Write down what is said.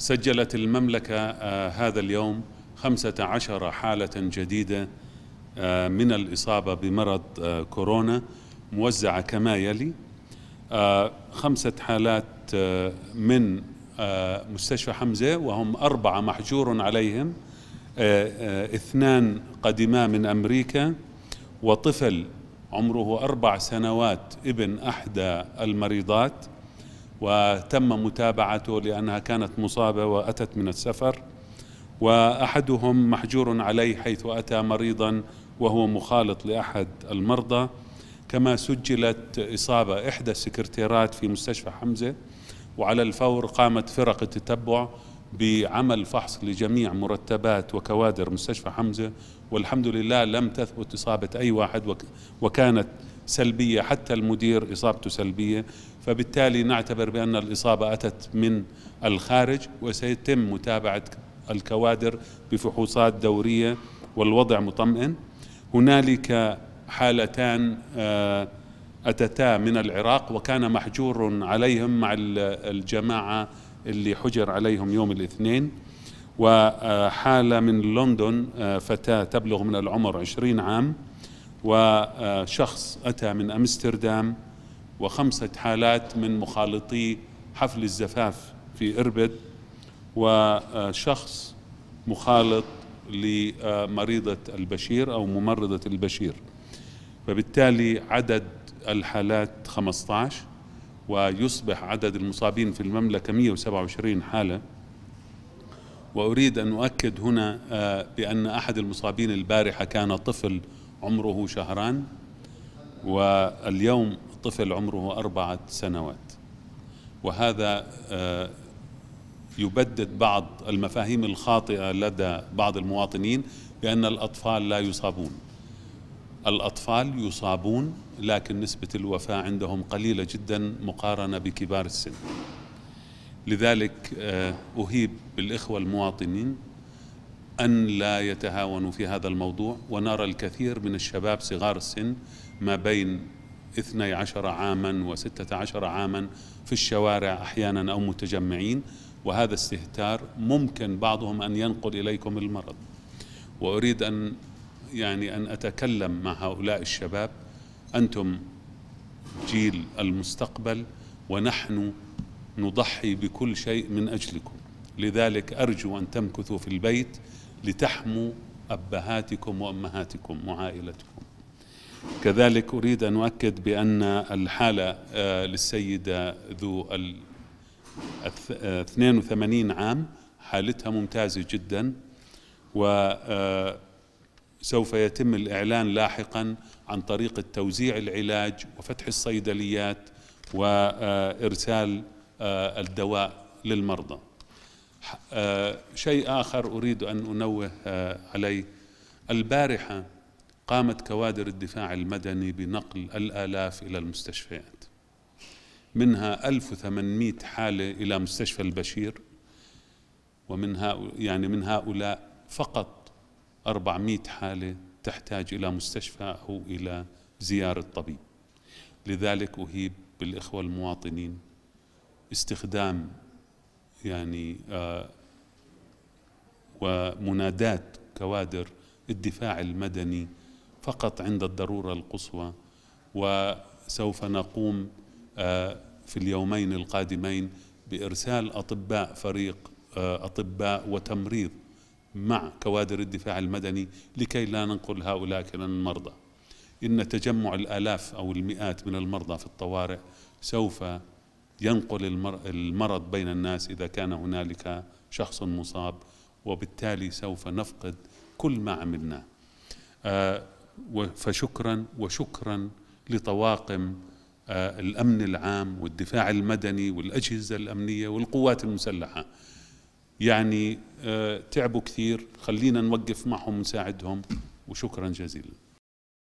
سجلت المملكة آه، هذا اليوم 15 حالة جديدة آه، من الإصابة بمرض آه، كورونا موزعة كما يلي خمسة حالات من مستشفى حمزة وهم أربعة محجور عليهم اثنان قدما من أمريكا وطفل عمره أربع سنوات ابن أحدى المريضات وتم متابعته لأنها كانت مصابة وأتت من السفر وأحدهم محجور عليه حيث أتى مريضا وهو مخالط لأحد المرضى كما سجلت إصابة إحدى السكرتيرات في مستشفى حمزة وعلى الفور قامت فرق التتبع بعمل فحص لجميع مرتبات وكوادر مستشفى حمزة والحمد لله لم تثبت إصابة أي واحد وكانت سلبية حتى المدير إصابته سلبية فبالتالي نعتبر بأن الإصابة أتت من الخارج وسيتم متابعة الكوادر بفحوصات دورية والوضع مطمئن هنالك حالتان آه، أتتا من العراق وكان محجور عليهم مع الجماعة اللي حجر عليهم يوم الاثنين وحالة من لندن آه، فتاة تبلغ من العمر 20 عام وشخص أتى من أمستردام وخمسة حالات من مخالطي حفل الزفاف في إربد وشخص مخالط لمريضة البشير أو ممرضة البشير فبالتالي عدد الحالات 15 ويصبح عدد المصابين في المملكة 127 حالة وأريد أن أؤكد هنا آه، بأن أحد المصابين البارحة كان طفل عمره شهران واليوم طفل عمره أربعة سنوات وهذا آه، يبدد بعض المفاهيم الخاطئة لدى بعض المواطنين بأن الأطفال لا يصابون الأطفال يصابون لكن نسبة الوفاة عندهم قليلة جدا مقارنة بكبار السن لذلك آه، أهيب بالإخوة المواطنين أن لا يتهاونوا في هذا الموضوع ونرى الكثير من الشباب صغار السن ما بين 12 عاما و16 عاما في الشوارع أحيانا أو متجمعين وهذا استهتار ممكن بعضهم أن ينقل إليكم المرض وأريد أن يعني أن أتكلم مع هؤلاء الشباب أنتم جيل المستقبل ونحن نضحي بكل شيء من أجلكم لذلك أرجو أن تمكثوا في البيت لتحموا أبهاتكم وأمهاتكم وعائلتكم كذلك أريد أن أؤكد بأن الحالة آه، للسيدة ذو ال 82 آه، عام حالتها ممتازة جدا وسوف آه، يتم الإعلان لاحقا عن طريقة توزيع العلاج وفتح الصيدليات وإرسال الدواء للمرضى آه، شيء آخر أريد أن أنوه آه، عليه البارحة قامت كوادر الدفاع المدني بنقل الآلاف إلى المستشفيات منها 1800 حالة إلى مستشفى البشير ومنها يعني من هؤلاء فقط 400 حالة تحتاج إلى مستشفى أو إلى زيارة طبيب لذلك أهيب بالإخوة المواطنين استخدام يعني آه، ومنادات كوادر الدفاع المدني فقط عند الضرورة القصوى وسوف نقوم آه، في اليومين القادمين بإرسال أطباء فريق آه، أطباء وتمريض مع كوادر الدفاع المدني لكي لا ننقل هؤلاء إلى المرضى إن تجمع الآلاف أو المئات من المرضى في الطوارئ سوف ينقل المرض بين الناس إذا كان هنالك شخص مصاب وبالتالي سوف نفقد كل ما عملناه آه، فشكرا وشكرا لطواقم آه، الأمن العام والدفاع المدني والأجهزة الأمنية والقوات المسلحة يعني آه، تعبوا كثير خلينا نوقف معهم ونساعدهم وشكرا جزيلا